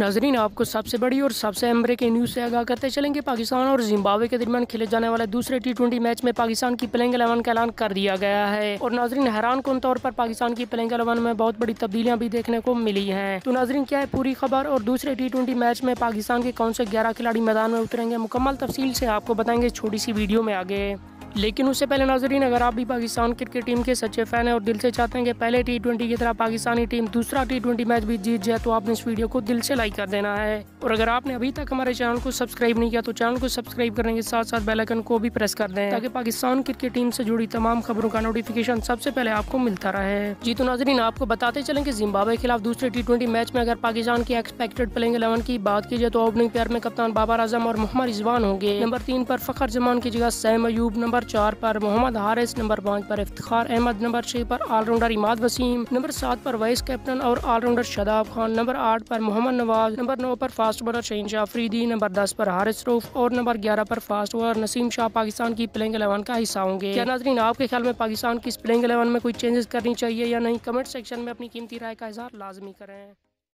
नाजरीन आपको सबसे बड़ी और सबसे अमरे की न्यूज़ से आगाह करते चलेंगे पाकिस्तान और जिम्बावे के दरमियान खेले जाने वाले दूसरे टी ट्वेंटी मैच में पाकिस्तान की प्लेंग एलेवन का ऐलान कर दिया गया है और नाजरीन हैरान कन तौर पर पाकिस्तान की प्लेंग एलेवन में बहुत बड़ी तब्दीलियां भी देखने को मिली है तो नाजरीन क्या है पूरी खबर और दूसरे टी ट्वेंटी मैच में पाकिस्तान के कौन से ग्यारह खिलाड़ी मैदान में उतरेंगे मुकम्मल तफसील से आपको बताएंगे छोटी सी वीडियो में आगे लेकिन उससे पहले नाजरीन अगर आप भी पाकिस्तान क्रिकेट टीम के सच्चे फ़ैन हैं और दिल से चाहते हैं कि पहले टी ट्वेंटी की तरह पाकिस्तानी टीम दूसरा टी ट्वेंटी मैच भी जीत जाए तो आपने इस वीडियो को दिल से लाइक कर देना है और अगर आपने अभी तक हमारे चैनल को सब्सक्राइब नहीं किया तो चैनल को सब्सक्राइब करने के साथ साथ बेलाइकन को भी प्रेस कर दें ताकि पाकिस्तान क्रिकेट टीम से जुड़ी तमाम खबरों का नोटिफिकेशन सबसे पहले आपको मिलता रहे जी तो नाजरीन आपको बताते चलें कि जिम्बाबे के खिलाफ दूसरे टी ट्वेंटी मैच में अगर पाकिस्तान की एक्सपेक्टेड प्लेइंग इलेवन की बात की जाए तो ओपनिंग पेयर में कप्तान बाबर आजम और मोहम्मद रिजवान होंगे नंबर तीन पर फखर जमान की जगह सैम अयूब नंबर नंबर चार पर मोहम्मद हारिस नंबर पाँच पर इफ्तार अहमद नंबर छः पर ऑलराउंडर इमाद वसीम नंबर सात पर वाइस कैप्टन और ऑलराउंडर शदाब खान नंबर आठ पर मोहम्मद नवाज नंबर नौ पर fast bowler Shaheen Shah Afridi number दस पर हारिस रूफ और नंबर ग्यारह पर फास्ट बॉलर नसीम शाह पाकिस्तान की प्लेइंग एलेवन का हिस्सा होंगे क्या नाजरीन आपके ख्याल में पाकिस्तान की इस प्लेइंग एलेवन में कोई चेंजेस करनी चाहिए या नहीं कमेंट सेक्शन में अपनी कीमती राय का इजहार लाजमी करें